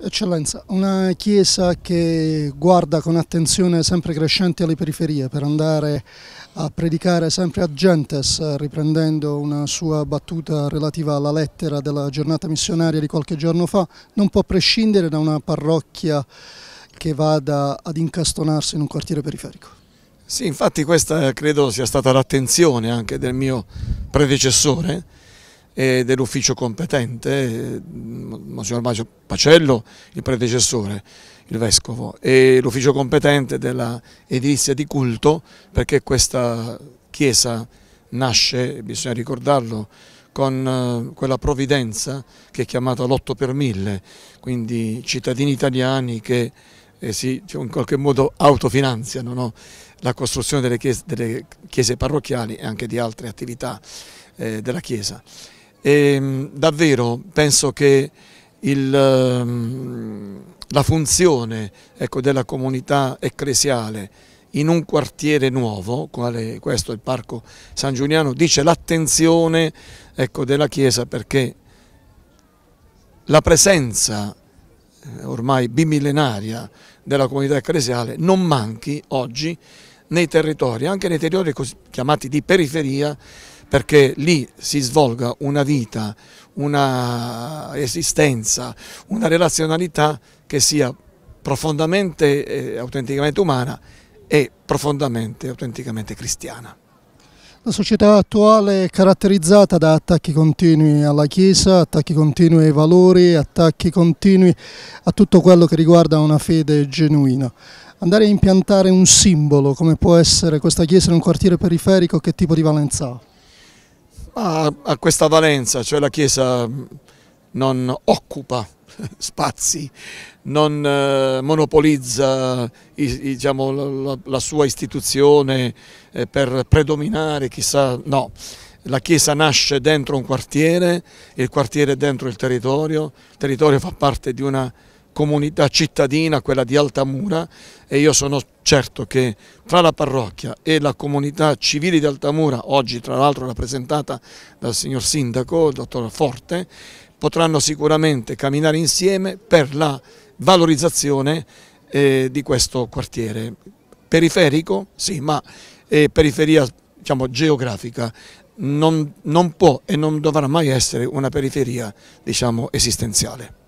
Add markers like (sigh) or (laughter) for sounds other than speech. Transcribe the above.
Eccellenza, una chiesa che guarda con attenzione sempre crescente alle periferie per andare a predicare sempre a Gentes, riprendendo una sua battuta relativa alla lettera della giornata missionaria di qualche giorno fa, non può prescindere da una parrocchia che vada ad incastonarsi in un quartiere periferico. Sì, infatti questa credo sia stata l'attenzione anche del mio predecessore, eh, dell'ufficio competente, mm, Monsignor Maggio Pacello, il predecessore, il Vescovo, e l'ufficio competente della edilizia di culto, perché questa chiesa nasce, bisogna ricordarlo, con eh, quella provvidenza che è chiamata l'otto per mille, quindi cittadini italiani che eh, si cioè in qualche modo autofinanziano no? la costruzione delle chiese, delle chiese, parrocchiali e anche di altre attività eh, della Chiesa. E, ehm, davvero penso che il, ehm, la funzione ecco, della comunità ecclesiale in un quartiere nuovo, quale questo è il Parco San Giuliano, dice l'attenzione ecco, della Chiesa perché la presenza eh, ormai bimillenaria della comunità ecclesiale non manchi oggi nei territori, anche nei territori chiamati di periferia, perché lì si svolga una vita, una esistenza, una relazionalità che sia profondamente e eh, autenticamente umana e profondamente e autenticamente cristiana. La società attuale è caratterizzata da attacchi continui alla Chiesa, attacchi continui ai valori, attacchi continui a tutto quello che riguarda una fede genuina. Andare a impiantare un simbolo come può essere questa Chiesa in un quartiere periferico, che tipo di valenza ha? ha, ha questa valenza, cioè la Chiesa mm, non occupa (laughs) spazi, non eh, monopolizza i, diciamo, la, la, sua istituzione eh, per predominare, chissà, no. La Chiesa nasce dentro un quartiere, il quartiere è dentro il territorio, il territorio fa parte di una comunità cittadina, quella di Altamura e io sono certo che tra la parrocchia e la comunità civile di Altamura, oggi tra l'altro rappresentata dal signor Sindaco, il dottor Forte, potranno sicuramente camminare insieme per la valorizzazione eh, di questo quartiere. Periferico, sì, ma eh, periferia diciamo, geografica non, non, può e non dovrà mai essere una periferia diciamo, esistenziale.